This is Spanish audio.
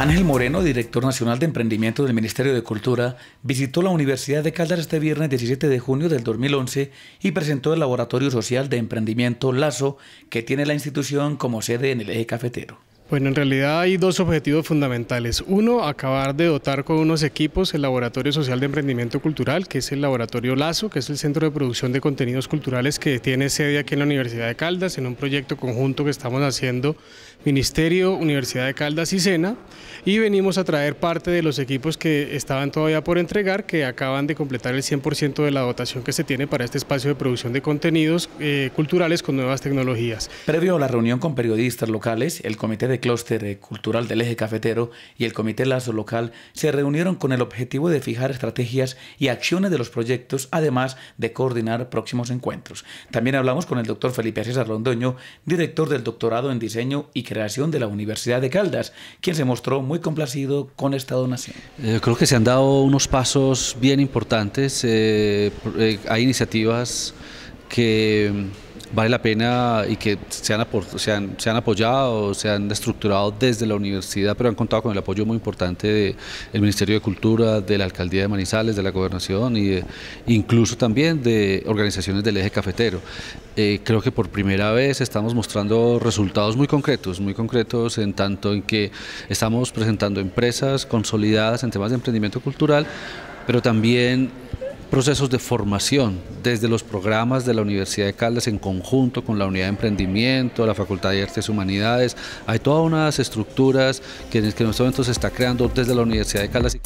Ángel Moreno, director nacional de emprendimiento del Ministerio de Cultura, visitó la Universidad de Caldas este viernes 17 de junio del 2011 y presentó el Laboratorio Social de Emprendimiento Lazo, que tiene la institución como sede en el eje cafetero. Bueno, en realidad hay dos objetivos fundamentales. Uno, acabar de dotar con unos equipos el Laboratorio Social de Emprendimiento Cultural, que es el Laboratorio Lazo, que es el centro de producción de contenidos culturales que tiene sede aquí en la Universidad de Caldas, en un proyecto conjunto que estamos haciendo Ministerio, Universidad de Caldas y Sena, y venimos a traer parte de los equipos que estaban todavía por entregar, que acaban de completar el 100% de la dotación que se tiene para este espacio de producción de contenidos eh, culturales con nuevas tecnologías. Previo a la reunión con periodistas locales, el Comité de clúster eh, cultural del eje cafetero y el Comité Lazo Local se reunieron con el objetivo de fijar estrategias y acciones de los proyectos, además de coordinar próximos encuentros. También hablamos con el doctor Felipe César Londoño, director del doctorado en diseño y creación de la Universidad de Caldas, quien se mostró muy complacido con esta donación. Eh, creo que se han dado unos pasos bien importantes. Eh, hay iniciativas que vale la pena y que se han, se han, apoyado, se han estructurado desde la universidad, pero han contado con el apoyo muy importante del Ministerio de Cultura, de la Alcaldía de Manizales, de la Gobernación y incluso también de organizaciones del eje cafetero. Eh, creo que por primera vez estamos mostrando resultados muy concretos, muy concretos en tanto en que estamos presentando empresas consolidadas en temas de emprendimiento cultural, pero también procesos de formación desde los programas de la Universidad de Caldas en conjunto con la Unidad de Emprendimiento, la Facultad de Artes y Humanidades. Hay todas unas estructuras que en este momento se está creando desde la Universidad de Caldas.